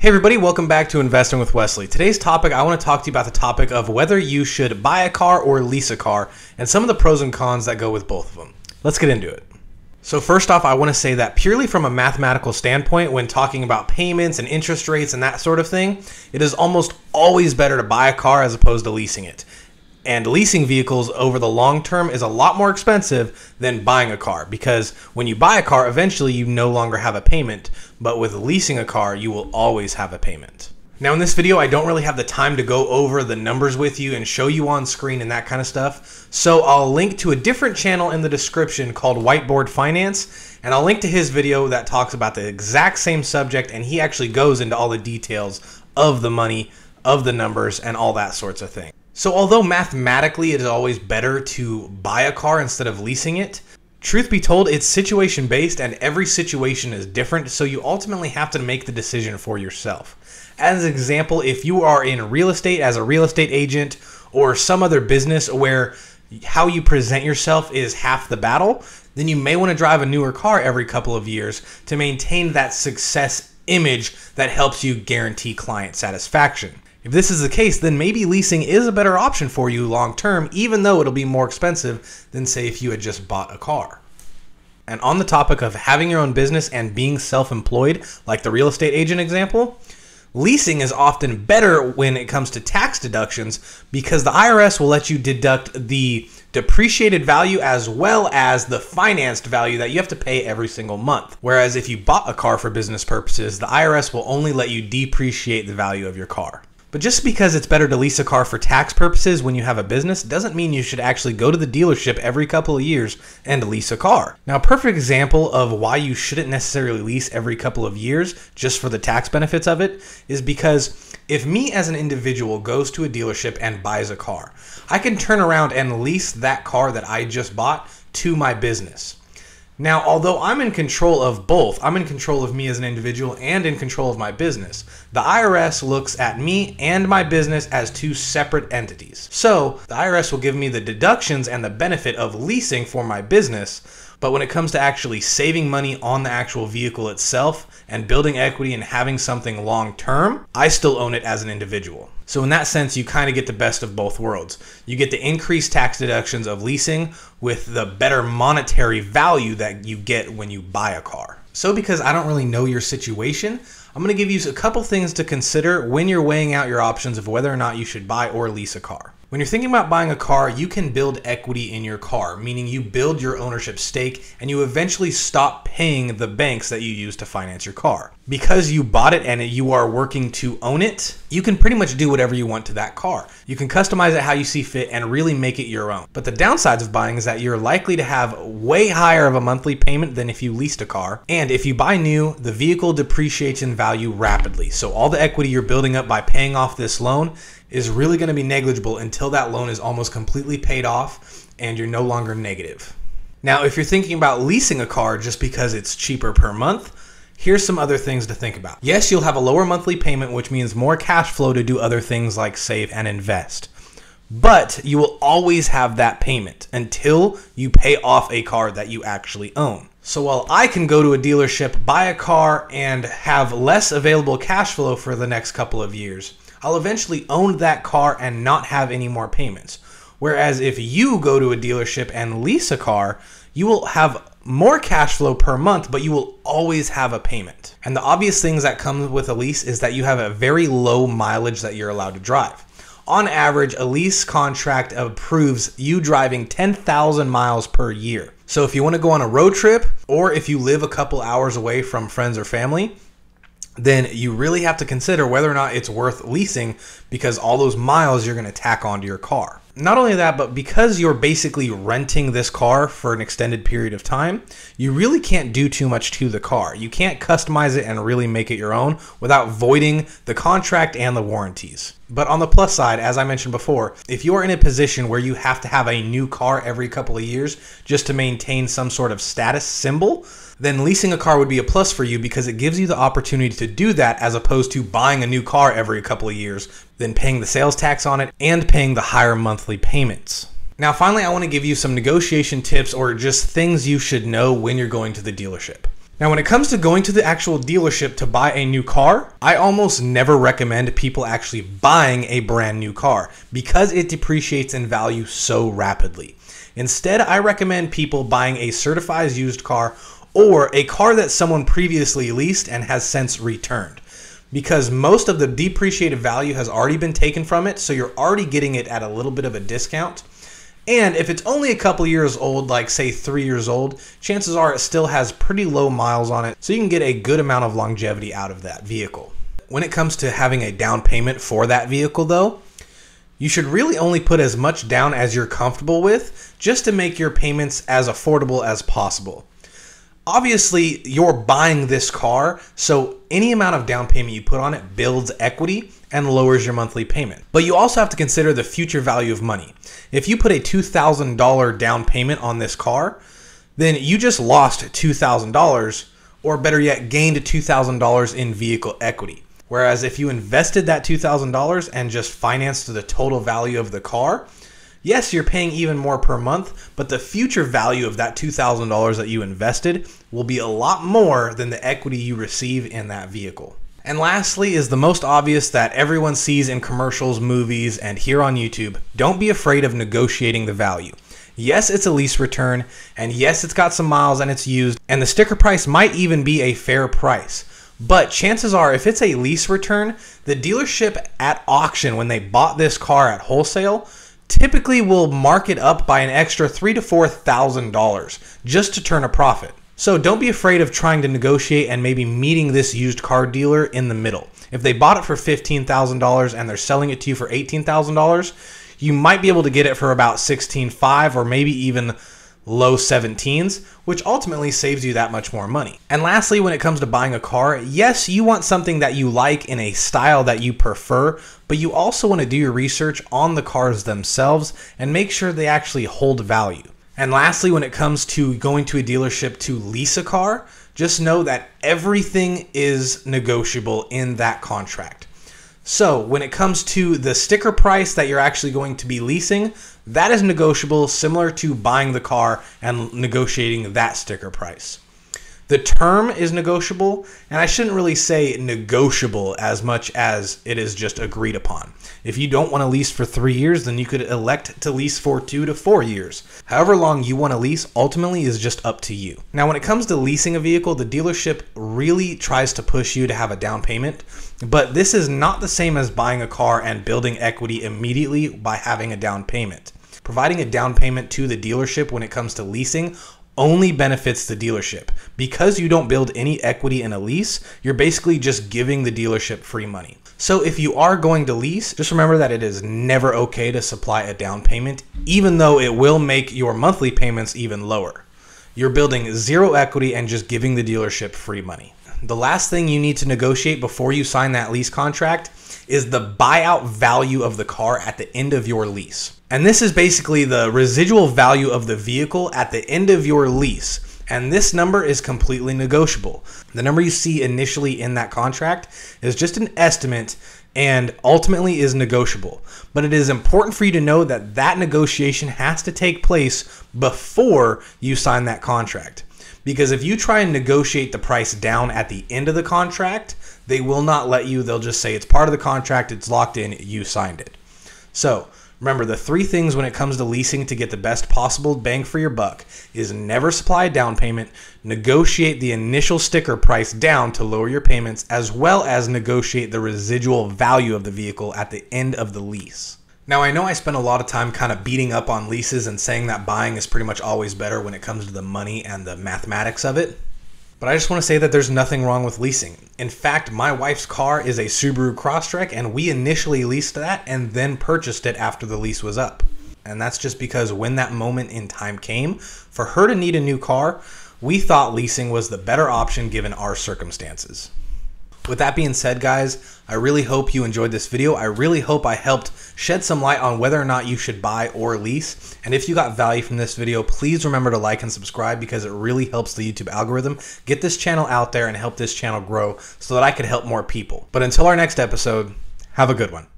Hey everybody, welcome back to Investing with Wesley. Today's topic, I want to talk to you about the topic of whether you should buy a car or lease a car and some of the pros and cons that go with both of them. Let's get into it. So first off, I want to say that purely from a mathematical standpoint, when talking about payments and interest rates and that sort of thing, it is almost always better to buy a car as opposed to leasing it and leasing vehicles over the long term is a lot more expensive than buying a car because when you buy a car, eventually you no longer have a payment, but with leasing a car, you will always have a payment. Now in this video, I don't really have the time to go over the numbers with you and show you on screen and that kind of stuff, so I'll link to a different channel in the description called Whiteboard Finance, and I'll link to his video that talks about the exact same subject, and he actually goes into all the details of the money, of the numbers, and all that sorts of things. So, although mathematically it is always better to buy a car instead of leasing it, truth be told, it's situation based and every situation is different, so you ultimately have to make the decision for yourself. As an example, if you are in real estate as a real estate agent or some other business where how you present yourself is half the battle, then you may want to drive a newer car every couple of years to maintain that success image that helps you guarantee client satisfaction. If this is the case, then maybe leasing is a better option for you long term, even though it'll be more expensive than, say, if you had just bought a car. And on the topic of having your own business and being self employed, like the real estate agent example, leasing is often better when it comes to tax deductions because the IRS will let you deduct the depreciated value as well as the financed value that you have to pay every single month. Whereas if you bought a car for business purposes, the IRS will only let you depreciate the value of your car. But just because it's better to lease a car for tax purposes when you have a business doesn't mean you should actually go to the dealership every couple of years and lease a car. Now, a perfect example of why you shouldn't necessarily lease every couple of years just for the tax benefits of it is because if me as an individual goes to a dealership and buys a car, I can turn around and lease that car that I just bought to my business. Now, although I'm in control of both, I'm in control of me as an individual and in control of my business. The IRS looks at me and my business as two separate entities. So, the IRS will give me the deductions and the benefit of leasing for my business, but when it comes to actually saving money on the actual vehicle itself and building equity and having something long term, I still own it as an individual. So, in that sense, you kind of get the best of both worlds. You get the increased tax deductions of leasing with the better monetary value that you get when you buy a car. So, because I don't really know your situation, I'm going to give you a couple things to consider when you're weighing out your options of whether or not you should buy or lease a car. When you're thinking about buying a car, you can build equity in your car, meaning you build your ownership stake and you eventually stop paying the banks that you use to finance your car because you bought it and you are working to own it, you can pretty much do whatever you want to that car. You can customize it how you see fit and really make it your own. But the downsides of buying is that you're likely to have way higher of a monthly payment than if you leased a car. And if you buy new, the vehicle depreciates in value rapidly. So all the equity you're building up by paying off this loan is really going to be negligible until that loan is almost completely paid off and you're no longer negative. Now, if you're thinking about leasing a car just because it's cheaper per month, Here's some other things to think about. Yes, you'll have a lower monthly payment, which means more cash flow to do other things like save and invest. But you will always have that payment until you pay off a car that you actually own. So while I can go to a dealership, buy a car, and have less available cash flow for the next couple of years, I'll eventually own that car and not have any more payments. Whereas if you go to a dealership and lease a car, you will have more cash flow per month, but you will always have a payment. And the obvious things that come with a lease is that you have a very low mileage that you're allowed to drive. On average, a lease contract approves you driving 10,000 miles per year. So if you want to go on a road trip or if you live a couple hours away from friends or family, then you really have to consider whether or not it's worth leasing because all those miles you're going to tack onto your car not only that, but because you're basically renting this car for an extended period of time, you really can't do too much to the car. You can't customize it and really make it your own without voiding the contract and the warranties. But on the plus side, as I mentioned before, if you are in a position where you have to have a new car every couple of years just to maintain some sort of status symbol, then leasing a car would be a plus for you because it gives you the opportunity to do that as opposed to buying a new car every couple of years then paying the sales tax on it, and paying the higher monthly payments. Now, finally, I want to give you some negotiation tips or just things you should know when you're going to the dealership. Now, when it comes to going to the actual dealership to buy a new car, I almost never recommend people actually buying a brand new car because it depreciates in value so rapidly. Instead, I recommend people buying a certified used car or a car that someone previously leased and has since returned because most of the depreciated value has already been taken from it, so you're already getting it at a little bit of a discount. And if it's only a couple years old, like say three years old, chances are it still has pretty low miles on it, so you can get a good amount of longevity out of that vehicle. When it comes to having a down payment for that vehicle, though, you should really only put as much down as you're comfortable with just to make your payments as affordable as possible obviously you're buying this car, so any amount of down payment you put on it builds equity and lowers your monthly payment. But you also have to consider the future value of money. If you put a $2,000 down payment on this car, then you just lost $2,000 or better yet gained $2,000 in vehicle equity. Whereas if you invested that $2,000 and just financed the total value of the car, Yes, you're paying even more per month, but the future value of that $2,000 that you invested will be a lot more than the equity you receive in that vehicle. And lastly is the most obvious that everyone sees in commercials, movies, and here on YouTube. Don't be afraid of negotiating the value. Yes, it's a lease return, and yes, it's got some miles and it's used, and the sticker price might even be a fair price. But chances are, if it's a lease return, the dealership at auction, when they bought this car at wholesale, typically will mark it up by an extra three to four thousand dollars just to turn a profit. So don't be afraid of trying to negotiate and maybe meeting this used car dealer in the middle. If they bought it for $15,000 and they're selling it to you for $18,000, you might be able to get it for about 16.5 or maybe even low 17s, which ultimately saves you that much more money. And lastly, when it comes to buying a car, yes, you want something that you like in a style that you prefer, but you also want to do your research on the cars themselves and make sure they actually hold value. And lastly, when it comes to going to a dealership to lease a car, just know that everything is negotiable in that contract. So, when it comes to the sticker price that you're actually going to be leasing, that is negotiable, similar to buying the car and negotiating that sticker price. The term is negotiable, and I shouldn't really say negotiable as much as it is just agreed upon. If you don't want to lease for three years, then you could elect to lease for two to four years. However long you want to lease ultimately is just up to you. Now, when it comes to leasing a vehicle, the dealership really tries to push you to have a down payment, but this is not the same as buying a car and building equity immediately by having a down payment. Providing a down payment to the dealership when it comes to leasing only benefits the dealership. Because you don't build any equity in a lease, you're basically just giving the dealership free money. So if you are going to lease, just remember that it is never okay to supply a down payment, even though it will make your monthly payments even lower. You're building zero equity and just giving the dealership free money the last thing you need to negotiate before you sign that lease contract is the buyout value of the car at the end of your lease. And this is basically the residual value of the vehicle at the end of your lease. And this number is completely negotiable. The number you see initially in that contract is just an estimate and ultimately is negotiable. But it is important for you to know that that negotiation has to take place before you sign that contract. Because if you try and negotiate the price down at the end of the contract, they will not let you. They'll just say it's part of the contract, it's locked in, you signed it. So, Remember, the three things when it comes to leasing to get the best possible bang for your buck is never supply a down payment, negotiate the initial sticker price down to lower your payments, as well as negotiate the residual value of the vehicle at the end of the lease. Now, I know I spent a lot of time kind of beating up on leases and saying that buying is pretty much always better when it comes to the money and the mathematics of it, but I just want to say that there's nothing wrong with leasing. In fact, my wife's car is a Subaru Crosstrek, and we initially leased that and then purchased it after the lease was up. And that's just because when that moment in time came for her to need a new car, we thought leasing was the better option given our circumstances. With that being said, guys, I really hope you enjoyed this video. I really hope I helped shed some light on whether or not you should buy or lease. And if you got value from this video, please remember to like and subscribe because it really helps the YouTube algorithm get this channel out there and help this channel grow so that I could help more people. But until our next episode, have a good one.